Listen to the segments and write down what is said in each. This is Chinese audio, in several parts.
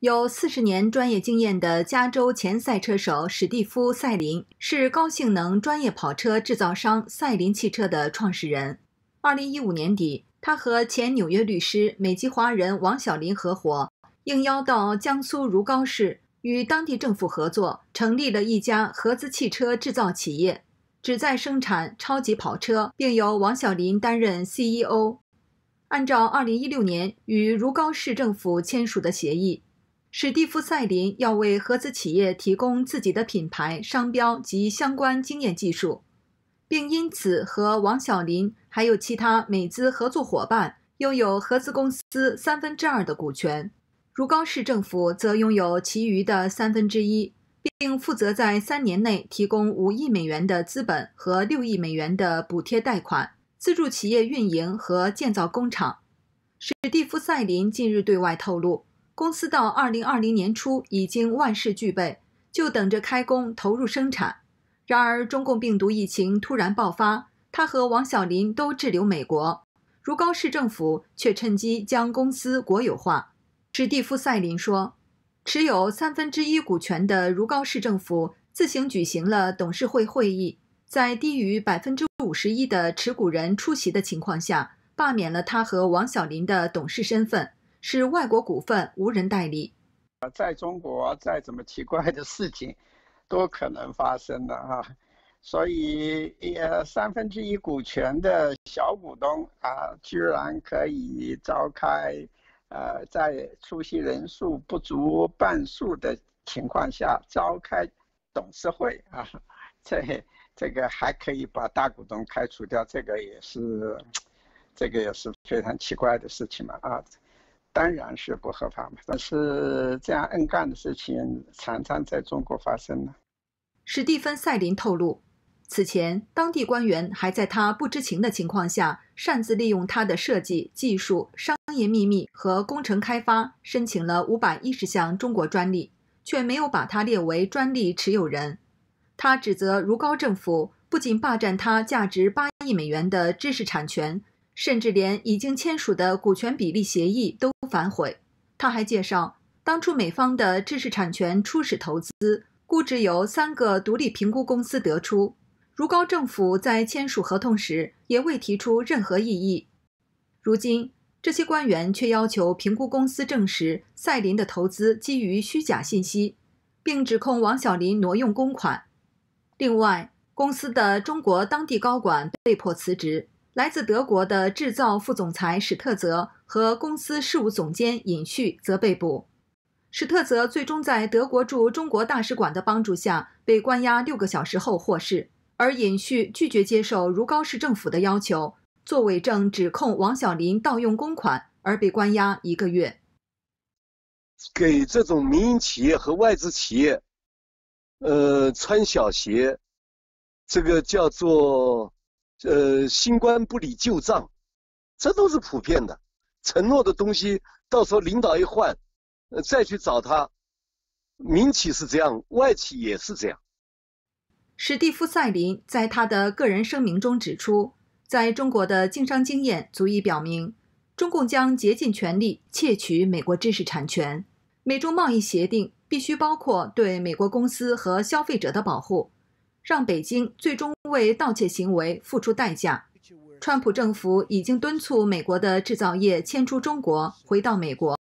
有四十年专业经验的加州前赛车手史蒂夫·赛林是高性能专业跑车制造商赛林汽车的创始人。二零一五年底，他和前纽约律师、美籍华人王小林合伙，应邀到江苏如皋市与当地政府合作，成立了一家合资汽车制造企业，旨在生产超级跑车，并由王小林担任 CEO。按照二零一六年与如皋市政府签署的协议。史蒂夫·赛林要为合资企业提供自己的品牌、商标及相关经验技术，并因此和王小林还有其他美资合作伙伴拥有合资公司三分之二的股权，如皋市政府则拥有其余的三分之一，并负责在三年内提供五亿美元的资本和六亿美元的补贴贷款，资助企业运营和建造工厂。史蒂夫·赛林近日对外透露。公司到二零二零年初已经万事俱备，就等着开工投入生产。然而，中共病毒疫情突然爆发，他和王小林都滞留美国。如皋市政府却趁机将公司国有化。史蒂夫·赛林说：“持有三分之一股权的如皋市政府自行举行了董事会会议，在低于百分之五十一的持股人出席的情况下，罢免了他和王小林的董事身份。”是外国股份无人代理，啊，在中国再怎么奇怪的事情，都可能发生的啊。所以，呃，三分之一股权的小股东啊，居然可以召开，呃，在出席人数不足半数的情况下召开董事会啊，这这个还可以把大股东开除掉，这个也是，这个也是非常奇怪的事情嘛啊。当然是不合法嘛！但是这样硬干的事情常常在中国发生呢。史蒂芬·赛林透露，此前当地官员还在他不知情的情况下，擅自利用他的设计技术、商业秘密和工程开发，申请了五百一十项中国专利，却没有把他列为专利持有人。他指责如皋政府不仅霸占他价值八亿美元的知识产权。甚至连已经签署的股权比例协议都反悔。他还介绍，当初美方的知识产权初始投资估值由三个独立评估公司得出，如皋政府在签署合同时也未提出任何异议。如今，这些官员却要求评估公司证实赛林的投资基于虚假信息，并指控王小林挪用公款。另外，公司的中国当地高管被迫辞职。来自德国的制造副总裁史特泽和公司事务总监尹旭则被捕。史特泽最终在德国驻中国大使馆的帮助下被关押六个小时后获释，而尹旭拒绝接受如皋市政府的要求作伪证，指控王小林盗用公款，而被关押一个月。给这种民营企业和外资企业，呃，穿小鞋，这个叫做。呃，新官不理旧账，这都是普遍的。承诺的东西，到时候领导一换，呃，再去找他。民企是这样，外企也是这样。史蒂夫·塞林在他的个人声明中指出，在中国的经商经验足以表明，中共将竭尽全力窃取美国知识产权。美中贸易协定必须包括对美国公司和消费者的保护。让北京最终为盗窃行为付出代价。川普政府已经敦促美国的制造业迁出中国，回到美国。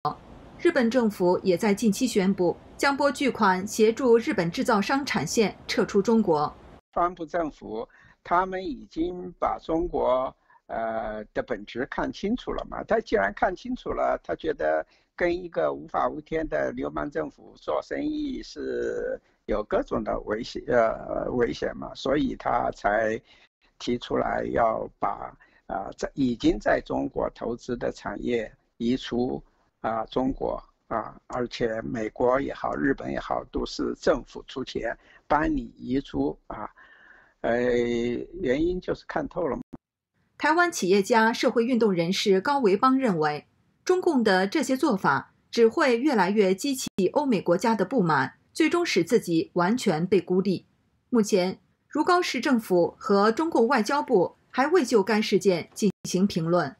日本政府也在近期宣布将拨巨款协助日本制造商产线撤出中国。川普政府，他们已经把中国呃的本质看清楚了嘛？他既然看清楚了，他觉得跟一个无法无天的流氓政府做生意是。有各种的危险，呃，危险嘛，所以他才提出来要把啊，在已经在中国投资的产业移出啊中国啊，而且美国也好，日本也好，都是政府出钱帮你移出啊，呃，原因就是看透了嘛。台湾企业家、社会运动人士高维邦认为，中共的这些做法只会越来越激起欧美国家的不满。最终使自己完全被孤立。目前，如皋市政府和中共外交部还未就该事件进行评论。